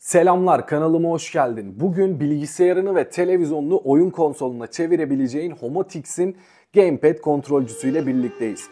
Selamlar kanalıma hoş geldin. Bugün bilgisayarını ve televizyonunu oyun konsoluna çevirebileceğin Homotix'in Gamepad kontrolcüsüyle birlikteyiz.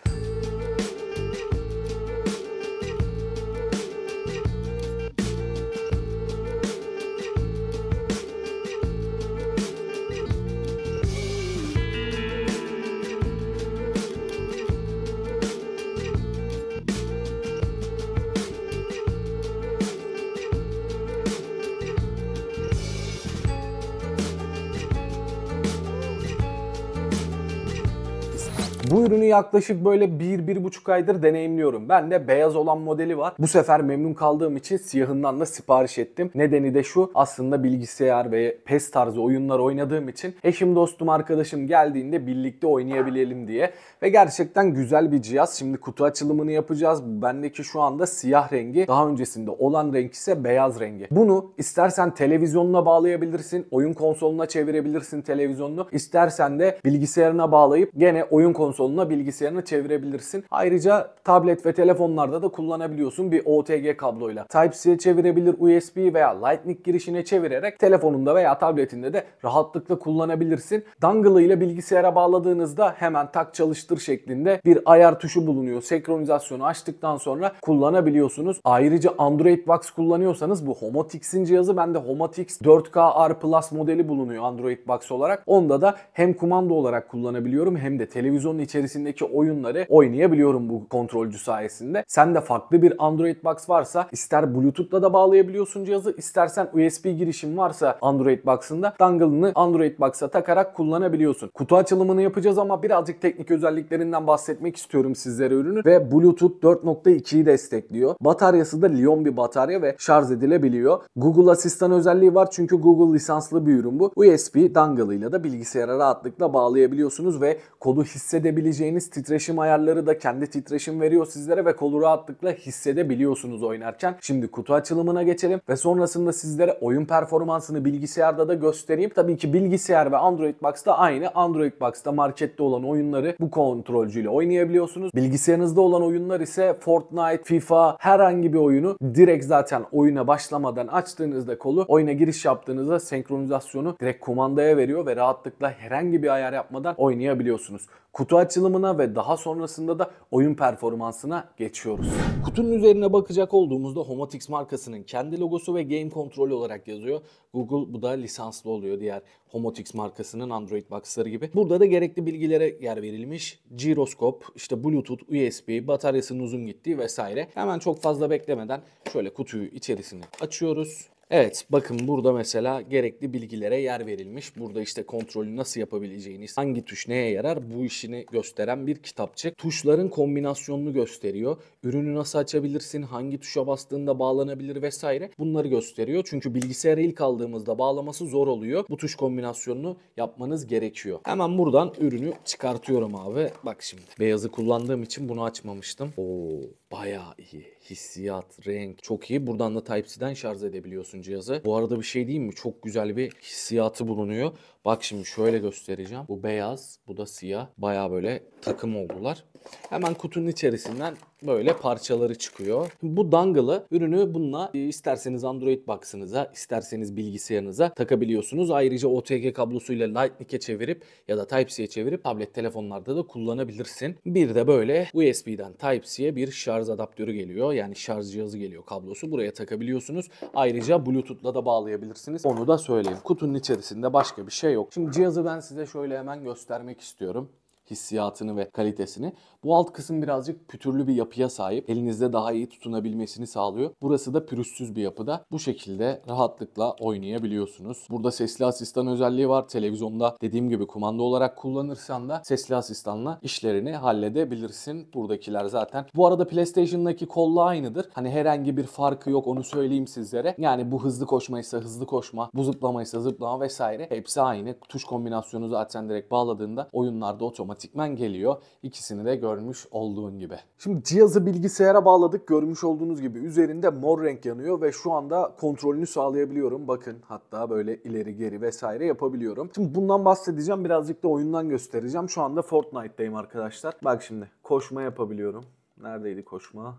Bu ürünü yaklaşık böyle 1-1,5 aydır deneyimliyorum. Ben de beyaz olan modeli var. Bu sefer memnun kaldığım için siyahından da sipariş ettim. Nedeni de şu aslında bilgisayar ve PES tarzı oyunlar oynadığım için eşim dostum arkadaşım geldiğinde birlikte oynayabilelim diye. Ve gerçekten güzel bir cihaz. Şimdi kutu açılımını yapacağız. Bendeki şu anda siyah rengi. Daha öncesinde olan renk ise beyaz rengi. Bunu istersen televizyonuna bağlayabilirsin. Oyun konsoluna çevirebilirsin televizyonunu. İstersen de bilgisayarına bağlayıp gene oyun konsoluna konsoluna bilgisayarını çevirebilirsin. Ayrıca tablet ve telefonlarda da kullanabiliyorsun bir OTG kabloyla. Type-C'ye çevirebilir USB veya Lightning girişine çevirerek telefonunda veya tabletinde de rahatlıkla kullanabilirsin. Dongle ile bilgisayara bağladığınızda hemen tak çalıştır şeklinde bir ayar tuşu bulunuyor. Senkronizasyonu açtıktan sonra kullanabiliyorsunuz. Ayrıca Android Box kullanıyorsanız bu Homotix'in cihazı bende Homotix 4K R Plus modeli bulunuyor Android Box olarak. Onda da hem kumanda olarak kullanabiliyorum hem de televizyonun içerisindeki oyunları oynayabiliyorum bu kontrolcü sayesinde. Sen de farklı bir Android Box varsa ister Bluetooth'la da bağlayabiliyorsun cihazı istersen USB girişim varsa Android Box'ında dangle'ını Android Box'a takarak kullanabiliyorsun. Kutu açılımını yapacağız ama birazcık teknik özelliklerinden bahsetmek istiyorum sizlere ürünü ve Bluetooth 4.2'yi destekliyor. Bataryası da Lion bir batarya ve şarj edilebiliyor. Google Asistan özelliği var çünkü Google lisanslı bir ürün bu. USB dangle'ıyla da bilgisayara rahatlıkla bağlayabiliyorsunuz ve kodu hissedebiliyorsunuz ayarlayabileceğiniz titreşim ayarları da kendi titreşim veriyor sizlere ve kolu rahatlıkla hissedebiliyorsunuz oynarken. Şimdi kutu açılımına geçelim ve sonrasında sizlere oyun performansını bilgisayarda da göstereyim. Tabii ki bilgisayar ve Android Box'ta aynı. Android Box'ta markette olan oyunları bu kontrolcüyle oynayabiliyorsunuz. Bilgisayarınızda olan oyunlar ise Fortnite, FIFA, herhangi bir oyunu direkt zaten oyuna başlamadan açtığınızda kolu oyuna giriş yaptığınızda senkronizasyonu direkt kumandaya veriyor ve rahatlıkla herhangi bir ayar yapmadan oynayabiliyorsunuz. Kutu açılımına ve daha sonrasında da oyun performansına geçiyoruz. Kutunun üzerine bakacak olduğumuzda Homotix markasının kendi logosu ve game Control olarak yazıyor. Google bu da lisanslı oluyor diğer Homotix markasının Android boxları gibi. Burada da gerekli bilgilere yer verilmiş. Giroskop, işte Bluetooth, USB, bataryasının uzun gittiği vesaire. Hemen çok fazla beklemeden şöyle kutuyu içerisine açıyoruz. Evet bakın burada mesela gerekli bilgilere yer verilmiş. Burada işte kontrolü nasıl yapabileceğiniz, hangi tuş neye yarar bu işini gösteren bir kitapçık. Tuşların kombinasyonunu gösteriyor. Ürünü nasıl açabilirsin, hangi tuşa bastığında bağlanabilir vesaire bunları gösteriyor. Çünkü bilgisayara ilk aldığımızda bağlaması zor oluyor. Bu tuş kombinasyonunu yapmanız gerekiyor. Hemen buradan ürünü çıkartıyorum abi. Bak şimdi beyazı kullandığım için bunu açmamıştım. Oo Bayağı iyi. Hissiyat, renk çok iyi. Buradan da Type-C'den şarj edebiliyorsun cihazı. Bu arada bir şey diyeyim mi? Çok güzel bir hissiyatı bulunuyor. Bak şimdi şöyle göstereceğim. Bu beyaz, bu da siyah. Bayağı böyle takım oldular. Hemen kutunun içerisinden böyle parçaları çıkıyor. Bu dangle'ı ürünü bununla e, isterseniz Android box'ınıza, isterseniz bilgisayarınıza takabiliyorsunuz. Ayrıca OTG kablosuyla Lightning'e çevirip ya da Type-C'ye çevirip tablet telefonlarda da kullanabilirsin. Bir de böyle USB'den Type-C'ye bir şarj adaptörü geliyor. Yani şarj cihazı geliyor kablosu. Buraya takabiliyorsunuz. Ayrıca Bluetooth'la da bağlayabilirsiniz. Onu da söyleyeyim. Kutunun içerisinde başka bir şey yok. Şimdi cihazı ben size şöyle hemen göstermek istiyorum hissiyatını ve kalitesini. Bu alt kısım birazcık pütürlü bir yapıya sahip. Elinizde daha iyi tutunabilmesini sağlıyor. Burası da pürüzsüz bir yapıda. Bu şekilde rahatlıkla oynayabiliyorsunuz. Burada sesli asistan özelliği var. Televizyonda dediğim gibi kumanda olarak kullanırsan da sesli asistanla işlerini halledebilirsin. Buradakiler zaten. Bu arada PlayStation'daki kolla aynıdır. Hani herhangi bir farkı yok onu söyleyeyim sizlere. Yani bu hızlı koşmaysa hızlı koşma, bu zıplamaysa zıplama vesaire hepsi aynı. Tuş kombinasyonu zaten direkt bağladığında oyunlarda otomatik otomatikman geliyor. İkisini de görmüş olduğun gibi. Şimdi cihazı bilgisayara bağladık. Görmüş olduğunuz gibi üzerinde mor renk yanıyor ve şu anda kontrolünü sağlayabiliyorum. Bakın hatta böyle ileri geri vesaire yapabiliyorum. Şimdi bundan bahsedeceğim. Birazcık da oyundan göstereceğim. Şu anda Fortnite'dayım arkadaşlar. Bak şimdi koşma yapabiliyorum. Neredeydi koşma?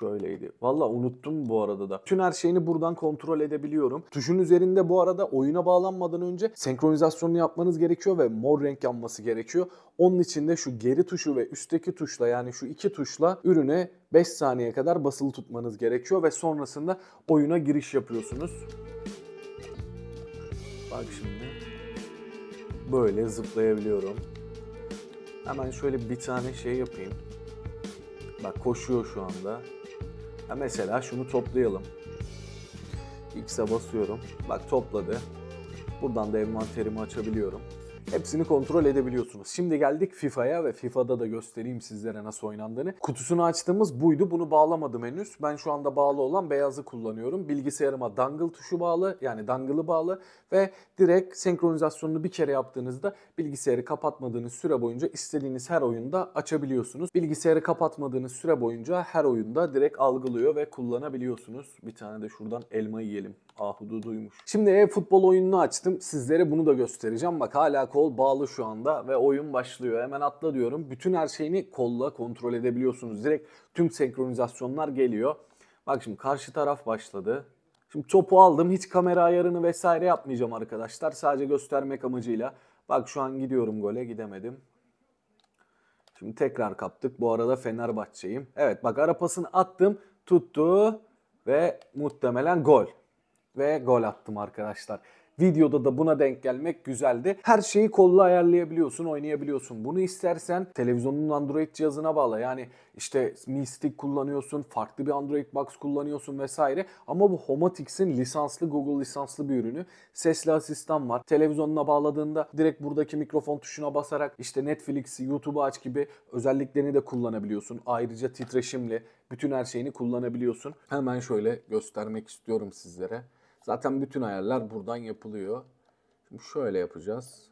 şöyleydi. Valla unuttum bu arada da. Tüm her şeyini buradan kontrol edebiliyorum. Tuşun üzerinde bu arada oyuna bağlanmadan önce senkronizasyonu yapmanız gerekiyor ve mor renk yanması gerekiyor. Onun için de şu geri tuşu ve üstteki tuşla yani şu iki tuşla ürüne 5 saniye kadar basılı tutmanız gerekiyor ve sonrasında oyuna giriş yapıyorsunuz. Bak şimdi böyle zıplayabiliyorum. Hemen şöyle bir tane şey yapayım. Bak koşuyor şu anda. Ya mesela şunu toplayalım. X'e basıyorum. Bak topladı. Buradan da envanterimi açabiliyorum hepsini kontrol edebiliyorsunuz. Şimdi geldik FIFA'ya ve FIFA'da da göstereyim sizlere nasıl oynandığını. Kutusunu açtığımız buydu. Bunu bağlamadım henüz. Ben şu anda bağlı olan beyazı kullanıyorum. Bilgisayarıma dangle tuşu bağlı yani dangle'ı bağlı ve direkt senkronizasyonunu bir kere yaptığınızda bilgisayarı kapatmadığınız süre boyunca istediğiniz her oyunda açabiliyorsunuz. Bilgisayarı kapatmadığınız süre boyunca her oyunda direkt algılıyor ve kullanabiliyorsunuz. Bir tane de şuradan elma yiyelim ahudu duymuş. Şimdi e-futbol oyununu açtım. Sizlere bunu da göstereceğim. Bak hala kol bağlı şu anda ve oyun başlıyor. Hemen atla diyorum. Bütün her şeyini kolla kontrol edebiliyorsunuz. Direkt tüm senkronizasyonlar geliyor. Bak şimdi karşı taraf başladı. Şimdi topu aldım. Hiç kamera ayarını vesaire yapmayacağım arkadaşlar. Sadece göstermek amacıyla. Bak şu an gidiyorum gole gidemedim. Şimdi tekrar kaptık. Bu arada Fenerbahçe'yim. Evet bak arapasını attım. Tuttu ve muhtemelen gol ve gol attım arkadaşlar. Videoda da buna denk gelmek güzeldi. Her şeyi kolla ayarlayabiliyorsun, oynayabiliyorsun. Bunu istersen televizyonun Android cihazına bağla. Yani işte Mi Stick kullanıyorsun, farklı bir Android Box kullanıyorsun vesaire. Ama bu Homatix'in lisanslı Google lisanslı bir ürünü. Sesli asistan var. Televizyonuna bağladığında direkt buradaki mikrofon tuşuna basarak işte Netflix'i, YouTube'u aç gibi özelliklerini de kullanabiliyorsun. Ayrıca titreşimli bütün her şeyini kullanabiliyorsun. Hemen şöyle göstermek istiyorum sizlere. Zaten bütün ayarlar buradan yapılıyor. Şimdi şöyle yapacağız.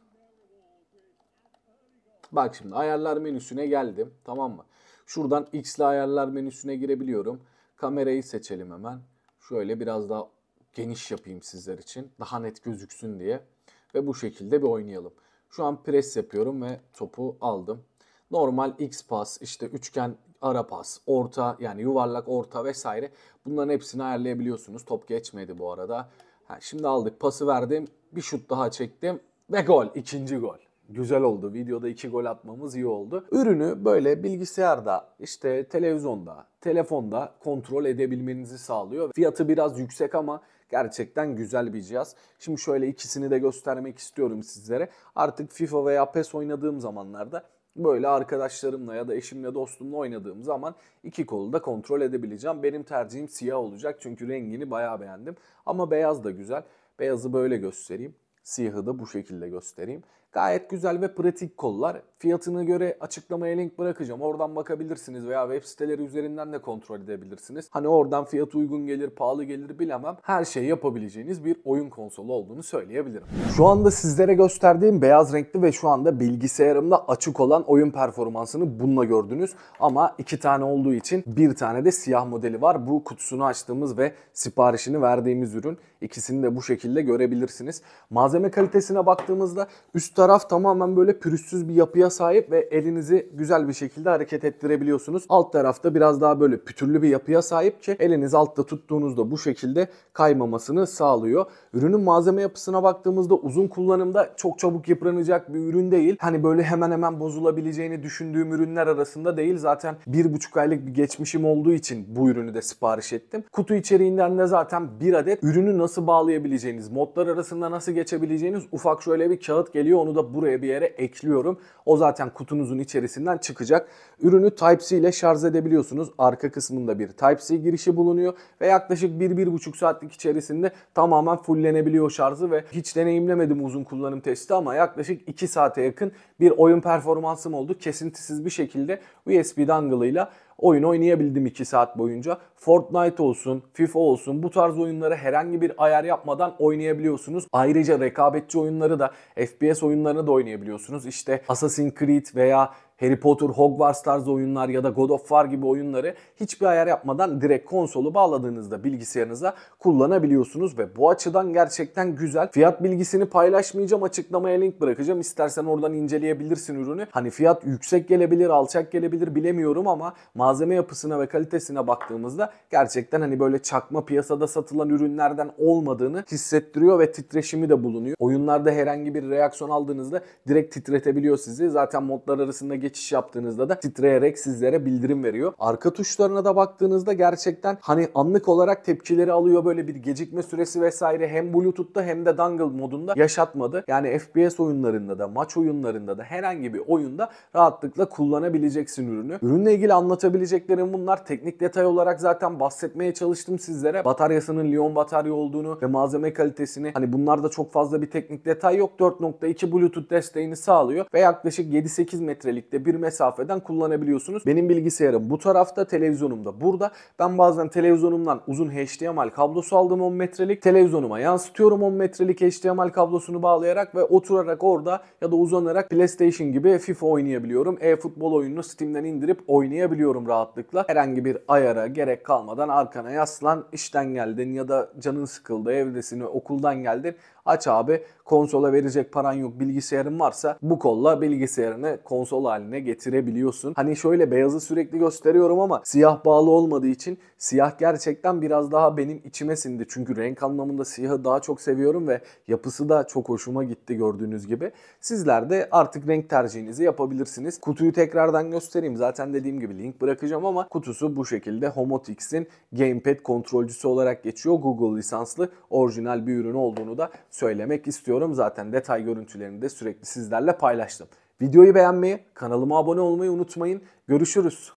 Bak şimdi ayarlar menüsüne geldim. Tamam mı? Şuradan X'li ayarlar menüsüne girebiliyorum. Kamerayı seçelim hemen. Şöyle biraz daha geniş yapayım sizler için. Daha net gözüksün diye. Ve bu şekilde bir oynayalım. Şu an pres yapıyorum ve topu aldım. Normal X pas işte üçgen ara pas, orta yani yuvarlak orta vesaire bunların hepsini ayarlayabiliyorsunuz. Top geçmedi bu arada. Ha, şimdi aldık pası verdim bir şut daha çektim ve gol ikinci gol. Güzel oldu. Videoda iki gol atmamız iyi oldu. Ürünü böyle bilgisayarda, işte televizyonda, telefonda kontrol edebilmenizi sağlıyor. Fiyatı biraz yüksek ama gerçekten güzel bir cihaz. Şimdi şöyle ikisini de göstermek istiyorum sizlere. Artık FIFA veya PES oynadığım zamanlarda Böyle arkadaşlarımla ya da eşimle dostumla oynadığım zaman iki kolu da kontrol edebileceğim. Benim tercihim siyah olacak çünkü rengini bayağı beğendim. Ama beyaz da güzel. Beyazı böyle göstereyim. Siyahı da bu şekilde göstereyim. Gayet güzel ve pratik kollar. Fiyatına göre açıklamaya link bırakacağım. Oradan bakabilirsiniz veya web siteleri üzerinden de kontrol edebilirsiniz. Hani oradan fiyat uygun gelir, pahalı gelir bilemem. Her şeyi yapabileceğiniz bir oyun konsolu olduğunu söyleyebilirim. Şu anda sizlere gösterdiğim beyaz renkli ve şu anda bilgisayarımda açık olan oyun performansını bununla gördünüz. Ama iki tane olduğu için bir tane de siyah modeli var. Bu kutusunu açtığımız ve siparişini verdiğimiz ürün. İkisini de bu şekilde görebilirsiniz. Malzeme malzeme kalitesine baktığımızda üst taraf tamamen böyle pürüzsüz bir yapıya sahip ve elinizi güzel bir şekilde hareket ettirebiliyorsunuz. Alt tarafta biraz daha böyle pütürlü bir yapıya sahip ki eliniz altta tuttuğunuzda bu şekilde kaymamasını sağlıyor. Ürünün malzeme yapısına baktığımızda uzun kullanımda çok çabuk yıpranacak bir ürün değil. Hani böyle hemen hemen bozulabileceğini düşündüğüm ürünler arasında değil. Zaten bir buçuk aylık bir geçmişim olduğu için bu ürünü de sipariş ettim. Kutu içeriğinden de zaten bir adet ürünü nasıl bağlayabileceğiniz, modlar arasında nasıl geçebileceğiniz ulaşabileceğiniz ufak şöyle bir kağıt geliyor. Onu da buraya bir yere ekliyorum. O zaten kutunuzun içerisinden çıkacak. Ürünü Type-C ile şarj edebiliyorsunuz. Arka kısmında bir Type-C girişi bulunuyor ve yaklaşık 1-1,5 saatlik içerisinde tamamen fullenebiliyor şarjı ve hiç deneyimlemedim uzun kullanım testi ama yaklaşık 2 saate yakın bir oyun performansım oldu. Kesintisiz bir şekilde USB ile oyun oynayabildim 2 saat boyunca. Fortnite olsun, FIFA olsun bu tarz oyunları herhangi bir ayar yapmadan oynayabiliyorsunuz. Ayrıca rekabetçi oyunları da FPS oyunlarını da oynayabiliyorsunuz. İşte Assassin's Creed veya Harry Potter, Hogwarts tarzı oyunlar ya da God of War gibi oyunları hiçbir ayar yapmadan direkt konsolu bağladığınızda bilgisayarınıza kullanabiliyorsunuz ve bu açıdan gerçekten güzel. Fiyat bilgisini paylaşmayacağım açıklamaya link bırakacağım. İstersen oradan inceleyebilirsin ürünü. Hani fiyat yüksek gelebilir, alçak gelebilir bilemiyorum ama malzeme yapısına ve kalitesine baktığımızda gerçekten hani böyle çakma piyasada satılan ürünlerden olmadığını hissettiriyor ve titreşimi de bulunuyor. Oyunlarda herhangi bir reaksiyon aldığınızda direkt titretebiliyor sizi. Zaten modlar arasında geç geçiş yaptığınızda da titreyerek sizlere bildirim veriyor. Arka tuşlarına da baktığınızda gerçekten hani anlık olarak tepkileri alıyor böyle bir gecikme süresi vesaire hem Bluetooth'ta hem de dangle modunda yaşatmadı. Yani FPS oyunlarında da maç oyunlarında da herhangi bir oyunda rahatlıkla kullanabileceksin ürünü. Ürünle ilgili anlatabileceklerim bunlar. Teknik detay olarak zaten bahsetmeye çalıştım sizlere. Bataryasının Lyon batarya olduğunu ve malzeme kalitesini hani bunlarda çok fazla bir teknik detay yok. 4.2 Bluetooth desteğini sağlıyor ve yaklaşık 7-8 metrelikte de bir mesafeden kullanabiliyorsunuz. Benim bilgisayarım bu tarafta, televizyonum da burada. Ben bazen televizyonumdan uzun HDMI kablosu aldım 10 metrelik. Televizyonuma yansıtıyorum 10 metrelik HDMI kablosunu bağlayarak ve oturarak orada ya da uzanarak PlayStation gibi FIFA oynayabiliyorum. E-futbol oyununu Steam'den indirip oynayabiliyorum rahatlıkla. Herhangi bir ayara gerek kalmadan arkana yaslan, işten geldin ya da canın sıkıldı, evdesin, okuldan geldin. Aç abi konsola verecek paran yok bilgisayarın varsa bu kolla bilgisayarını konsol haline getirebiliyorsun. Hani şöyle beyazı sürekli gösteriyorum ama siyah bağlı olmadığı için siyah gerçekten biraz daha benim içime sindi. Çünkü renk anlamında siyahı daha çok seviyorum ve yapısı da çok hoşuma gitti gördüğünüz gibi. Sizler de artık renk tercihinizi yapabilirsiniz. Kutuyu tekrardan göstereyim. Zaten dediğim gibi link bırakacağım ama kutusu bu şekilde Homotix'in gamepad kontrolcüsü olarak geçiyor. Google lisanslı orijinal bir ürün olduğunu da söylemek istiyorum. Zaten detay görüntülerini de sürekli sizlerle paylaştım. Videoyu beğenmeyi, kanalıma abone olmayı unutmayın. Görüşürüz.